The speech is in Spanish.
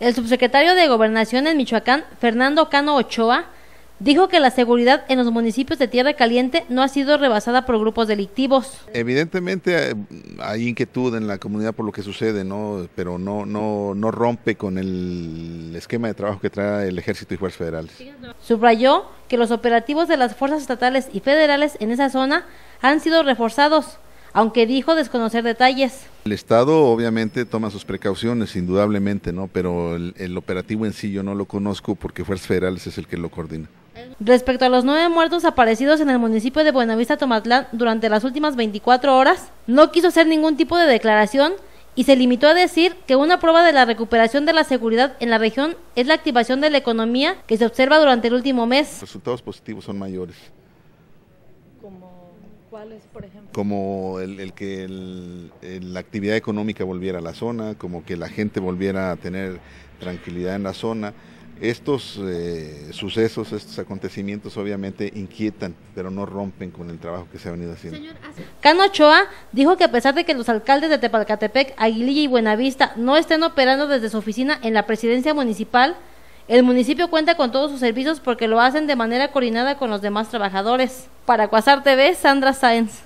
El subsecretario de Gobernación en Michoacán, Fernando Cano Ochoa, dijo que la seguridad en los municipios de Tierra Caliente no ha sido rebasada por grupos delictivos. Evidentemente eh, hay inquietud en la comunidad por lo que sucede, ¿no? pero no, no, no rompe con el esquema de trabajo que trae el Ejército y Fuerzas Federales. Subrayó que los operativos de las fuerzas estatales y federales en esa zona han sido reforzados aunque dijo desconocer detalles. El Estado obviamente toma sus precauciones, indudablemente, ¿no? Pero el, operativo en sí yo no lo conozco porque Fuerzas Federales es el que lo coordina. Respecto a los nueve muertos aparecidos en el municipio de Buenavista, Tomatlán, durante las últimas 24 horas, no quiso hacer ningún tipo de declaración y se limitó a decir que una prueba de la recuperación de la seguridad en la región es la activación de la economía que se observa durante el último mes. Los resultados positivos son mayores. Como como el, que la actividad económica volviera a la zona, como que la gente volviera a tener tranquilidad en la zona. Estos eh, sucesos, estos acontecimientos obviamente inquietan, pero no rompen con el trabajo que se ha venido haciendo. Canochoa Cano Ochoa dijo que a pesar de que los alcaldes de Tepalcatepec, Aguililla y Buenavista no estén operando desde su oficina en la presidencia municipal, el municipio cuenta con todos sus servicios porque lo hacen de manera coordinada con los demás trabajadores. Para Cuasar TV, Sandra Sáenz.